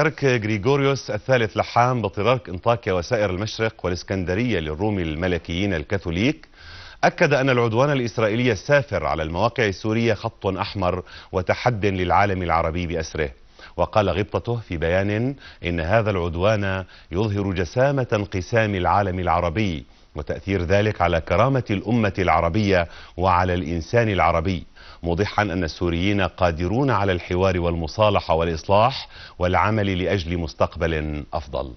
ترك غريغوريوس الثالث لحام بطريرك انطاكيا وسائر المشرق والاسكندرية للروم الملكيين الكاثوليك أكد أن العدوان الإسرائيلي السافر على المواقع السورية خط أحمر وتحد للعالم العربي بأسره وقال غبطته في بيان إن هذا العدوان يظهر جسامة انقسام العالم العربي وتأثير ذلك على كرامة الأمة العربية وعلى الإنسان العربي موضحا أن السوريين قادرون على الحوار والمصالحة والإصلاح والعمل لأجل مستقبل أفضل